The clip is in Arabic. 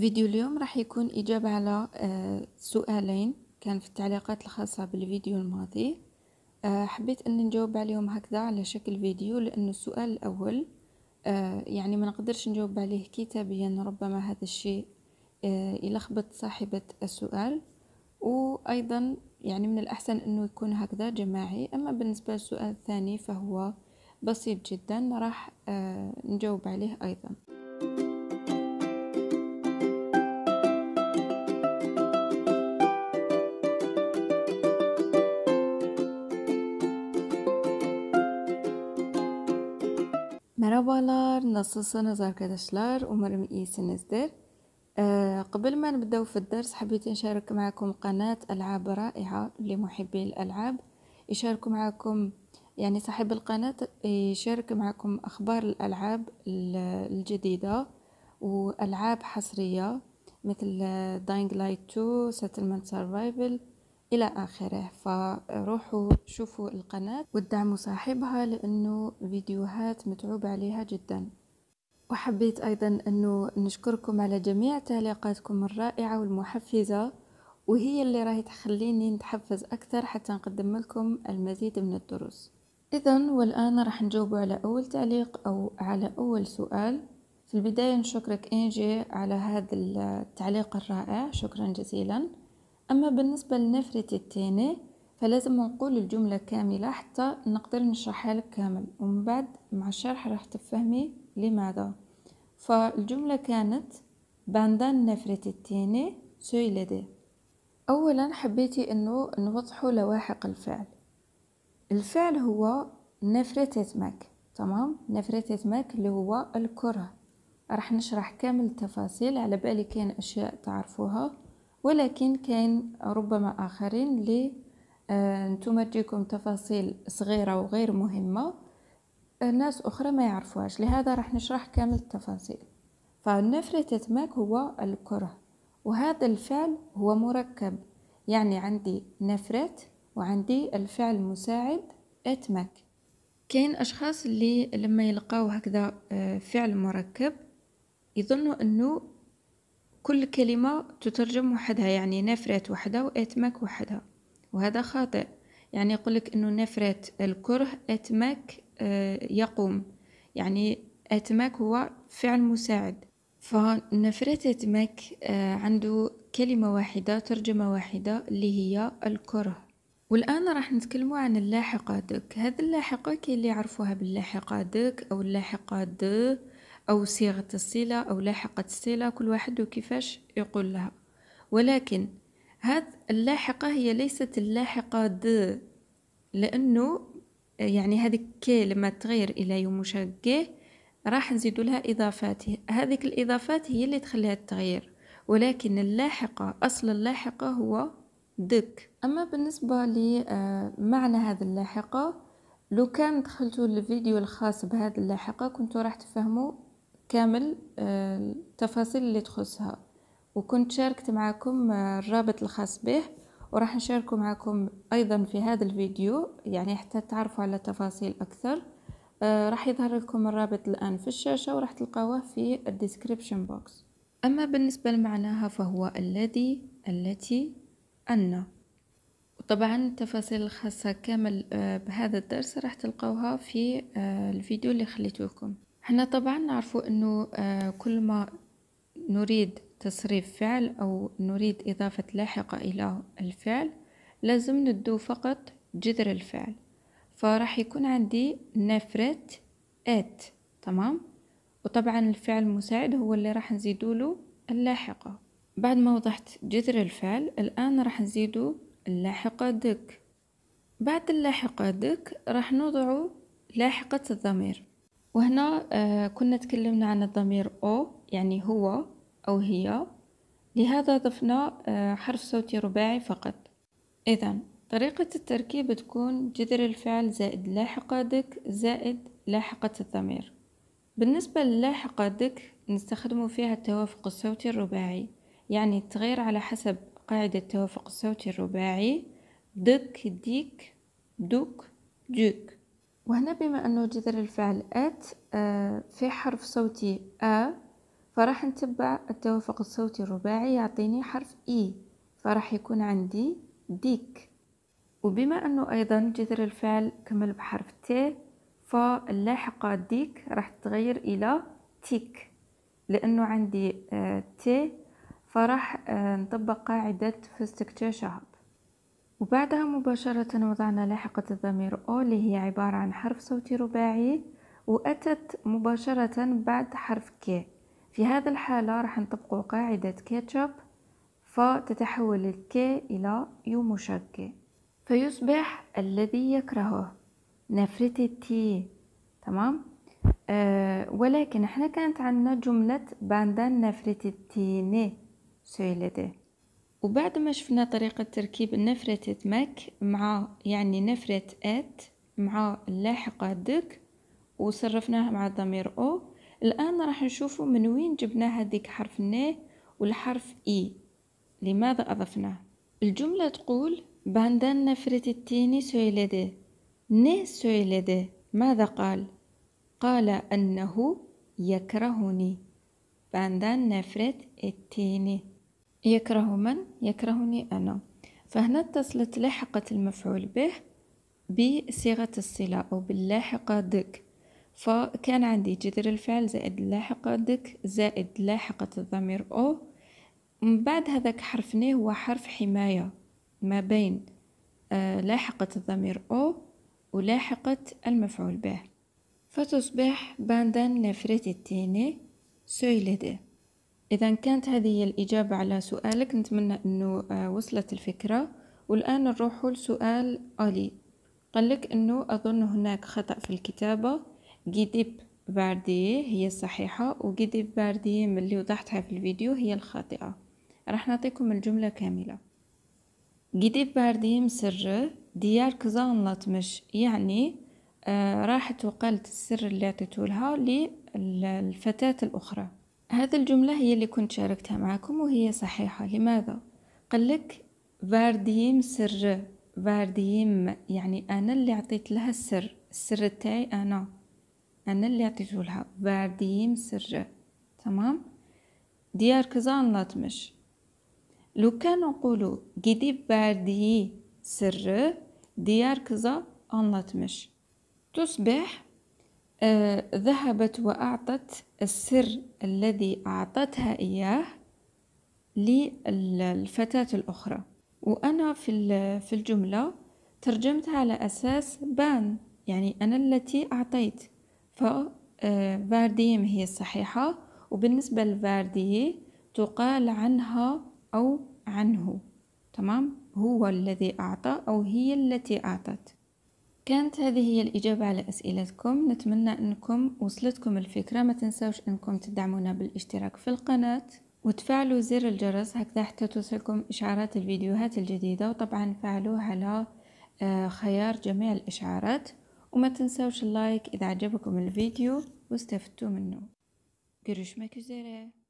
فيديو اليوم راح يكون إجابة على آه، سؤالين كان في التعليقات الخاصة بالفيديو الماضي آه، حبيت أن نجاوب عليهم هكذا على شكل فيديو لأن السؤال الأول آه، يعني ما نقدرش نجاوب عليه كتابيا ربما هذا الشيء يلخبط صاحبة السؤال وأيضا يعني من الأحسن أنه يكون هكذا جماعي أما بالنسبة للسؤال الثاني فهو بسيط جدا راح نجاوب عليه أيضا Merhabalar, nasılsınız arkadaşlar? Umarım iyisinizdir. قبل ما نبداو في الدرس حبيت نشارك معكم قناة ألعاب رائعة لمحبي الألعاب يشارك معكم يعني صاحب القناة يشارك معكم أخبار الألعاب الجديدة وألعاب حصرية مثل Dying Light 2 Settlement Survival إلى آخره فروحوا شوفوا القناة وادعموا صاحبها لأنه فيديوهات متعوب عليها جدا وحبيت أيضا أنه نشكركم على جميع تعليقاتكم الرائعة والمحفزة وهي اللي راهي تخليني نتحفز أكثر حتى نقدم لكم المزيد من الدروس إذا والآن راح نجاوب على أول تعليق أو على أول سؤال في البداية نشكرك إنجي على هذا التعليق الرائع شكرا جزيلا أما بالنسبة للنفرت الثاني فلازم نقول الجملة كاملة حتى نقدر نشرحها لك كامل ومن بعد مع الشرح راح تفهمي لماذا فالجملة كانت باندان نفرت الثاني سويلدي أولا حبيتي أنه نوضحوا لواحق الفعل الفعل هو نفرتتمك تمام نفرتتمك اللي هو الكره راح نشرح كامل التفاصيل على بالي كان أشياء تعرفوها ولكن كان ربما آخرين لي آه، تجيكم تفاصيل صغيرة وغير مهمة آه، ناس أخرى ما يعرفوهاش لهذا راح نشرح كامل التفاصيل فنفرة تتماك هو الكره وهذا الفعل هو مركب يعني عندي نفرة وعندي الفعل المساعد اتمك كاين أشخاص اللي لما يلقاو هكذا آه، فعل مركب يظنوا أنه كل كلمة تترجم وحدها يعني نفرت وحدها وإتمك وحدها وهذا خاطئ يعني يقولك أنه نفرت الكره إتمك آه، يقوم يعني أتماك هو فعل مساعد فنفرت أتماك آه، عنده كلمة واحدة ترجمة واحدة اللي هي الكره والآن راح نتكلم عن اللاحقة دك هذه اللاحقة كاين اللي يعرفوها باللاحقة دك أو اللاحقة د أو صيغة الصلة أو لاحقة الصلة كل واحد وكيفاش يقول لها ولكن هذه اللاحقة هي ليست اللاحقة د لأنه يعني هذيك كي لما تغير إلى يوم مشجه راح نزيد لها إضافات هذيك الإضافات هي اللي تخليها التغيير ولكن اللاحقة أصل اللاحقة هو دك أما بالنسبة لمعنى آه، هذه اللاحقة لو كان دخلتوا الفيديو الخاص بهذه اللاحقة كنتوا راح تفهموا كامل آه، التفاصيل اللي تخصها وكنت شاركت معكم آه، الرابط الخاص به وراح نشاركه معكم ايضا في هذا الفيديو يعني حتى تعرفوا على تفاصيل اكثر آه، راح يظهر لكم الرابط الان في الشاشه وراح تلقاوه في الديسكريبشن بوكس اما بالنسبه لمعناها فهو الذي التي ان طبعا التفاصيل الخاصه كامل بهذا الدرس راح تلقاوها في الفيديو اللي لكم احنا طبعا نعرفوا انه آه، كل ما نريد تصريف فعل او نريد اضافة لاحقة الى الفعل لازم ندو فقط جذر الفعل فراح يكون عندي نفرت ات تمام وطبعا الفعل المساعد هو اللي راح نزيدو له اللاحقة بعد ما وضحت جذر الفعل الآن راح نزيدو اللاحقة دك بعد اللاحقة دك راح نوضع لاحقة الضمير وهنا آه، كنا تكلمنا عن الضمير أو يعني هو أو هي لهذا ضفنا آه، حرف صوتي رباعي فقط إذا طريقة التركيب تكون جذر الفعل زائد لاحقة دك زائد لاحقة الضمير بالنسبة للاحقة دك نستخدم فيها التوافق الصوتي الرباعي يعني التغيير على حسب قاعدة التوافق الصوتي الرباعي دك ديك دوك جوك وهنا بما أنه جذر الفعل أت آه، في حرف صوتي أ فراح نتبع التوافق الصوتي الرباعي يعطيني حرف إي e، فراح يكون عندي ديك وبما أنه أيضا جذر الفعل كمل بحرف ت فاللاحقة ديك راح تتغير إلى تيك لأنه عندي ت آه، فراح آه، نطبق قاعدة فاستكتشها وبعدها مباشرة وضعنا لاحقة الضمير أو اللي هي عبارة عن حرف صوتي رباعي وأتت مباشرة بعد حرف ك في هذا الحالة راح نطبق قاعدة كيتشب فتتحول الك إلى يمشك فيصبح الذي يكرهه نفرتي تي تمام أه ولكن احنا كانت عندنا جملة باندان نفرتي ني سيلتي وبعد ما شفنا طريقة تركيب نفرة ماك مع يعني نفرة ات مع اللاحقة دك وصرفناها مع ضمير او الآن راح نشوفوا من وين جبنا هذيك حرف ن والحرف اي لماذا أضفناه الجملة تقول باندان نفرة التيني سويلدي ن سويلدي ماذا قال؟ قال أنه يكرهني باندان نفرة التيني يكره من يكرهني أنا فهنا اتصلت لاحقة المفعول به بصيغة الصلة أو باللاحقة دك فكان عندي جذر الفعل زائد اللاحقة دك زائد لاحقة الضمير أو من بعد هذاك حرف ني هو حرف حماية ما بين آه، لاحقة الضمير أو ولاحقة المفعول به فتصبح باندان نفرت التيني سويلدي إذا كانت هذه هي الإجابة على سؤالك نتمنى أنه آه، وصلت الفكرة والآن نروح لسؤال ألي قال لك أنه أظن هناك خطأ في الكتابة جيديب باردي هي الصحيحة وجيديب باردي من اللي وضحتها في الفيديو هي الخاطئة راح نعطيكم الجملة كاملة جيديب باردي مسر ديار كزان مش يعني آه راحت وقالت السر اللي عطيتولها للفتاة الأخرى هذه الجملة هي اللي كنت شاركتها معكم وهي صحيحة لماذا؟ قال لك فارديم سر فارديم يعني أنا اللي عطيت لها السر السر تاعي أنا أنا اللي عطيته لها فارديم سر تمام ديار كذا نلاطمش لو كان نقولو gidip verdiği سر diğer kıza anlatmış. تصبح آه، ذهبت وأعطت السر الذي أعطتها إياه للفتاة الأخرى وأنا في في الجملة ترجمتها على أساس بان يعني أنا التي أعطيت فبارديم آه، هي الصحيحة وبالنسبة لفاردية تقال عنها أو عنه تمام هو الذي أعطى أو هي التي أعطت كانت هذه هي الإجابة على أسئلتكم نتمنى أنكم وصلتكم الفكرة ما تنسوش أنكم تدعمونا بالاشتراك في القناة وتفعلوا زر الجرس هكذا حتى توصلكم إشعارات الفيديوهات الجديدة وطبعا فعلوه على آه، خيار جميع الإشعارات وما تنسوش اللايك إذا عجبكم الفيديو واستفدتوا منه قرش ما